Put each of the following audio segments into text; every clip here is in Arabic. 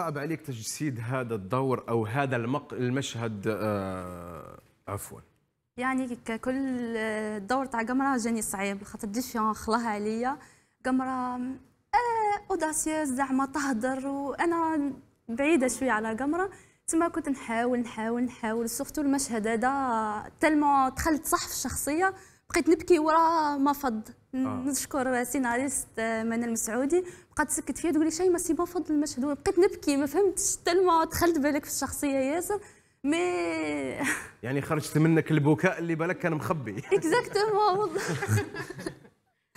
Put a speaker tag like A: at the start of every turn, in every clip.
A: صعب عليك تجسيد هذا الدور او هذا المق... المشهد آه... عفوا
B: يعني ككل الدور تاع قمره جاني صعيب خاطر ديفيون خلاها عليا قمره آه اوداسيوز زعما تهدر وانا بعيده شويه على قمره تما كنت نحاول نحاول نحاول سورتو المشهد هذا تالمون دخلت صح في الشخصيه بقيت نبكي ورا ما فض آه. نشكر سيناريست آه، منال المسعودي بقات تسكت فيا تقول لي ما سي بون فض المشهد بقيت نبكي ما فهمتش تلما دخلت بالك في الشخصيه ياسر مي
A: يعني خرجت منك البكاء اللي بالك كان مخبي
B: اكزاكتومون والله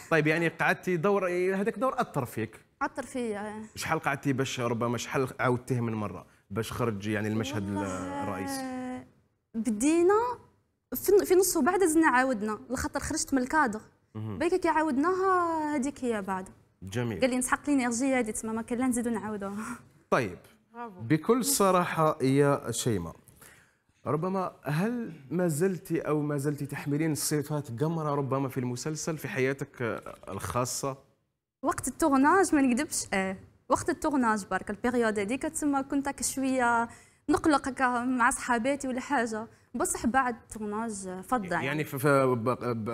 A: طيب يعني قعدتي دور هذاك دور اثر فيك
B: اثر فيا
A: شحال قعدتي باش ربما شحال عاودتيه من مره باش خرج يعني المشهد الرئيسي
B: بدينا في نصه بعد زدنا عاودنا لخاطر خرجت من الكادر بالك كي عاودناها هذيك هي بعد جميل قال لي نسحق لينيرجي هذه تسمى ما كان لا نزيدو نعاودوها
A: طيب بكل صراحه يا شيماء ربما هل ما زلت او ما زلت تحملين صفات قمره ربما في المسلسل في حياتك الخاصه
B: وقت التورناج ما نكذبش اه وقت التورناج برك البيريود هذيك تسمى كنت شويه نقلق مع صحاباتي ولا حاجه بصح بعد التورناج فضى يعني, يعني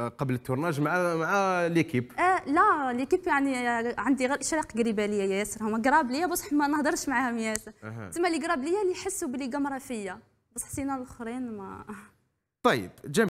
A: قبل التورناج مع مع ليكيب
B: آه لا ليكيب يعني عندي غير اشراق قريبه ليا ياسر هما قراب ليا بصح ما نهضرش معاهم ياسر أه. تما اللي قراب ليا اللي يحسوا بلي قمره فيا بصح سينا الاخرين ما
A: طيب جميل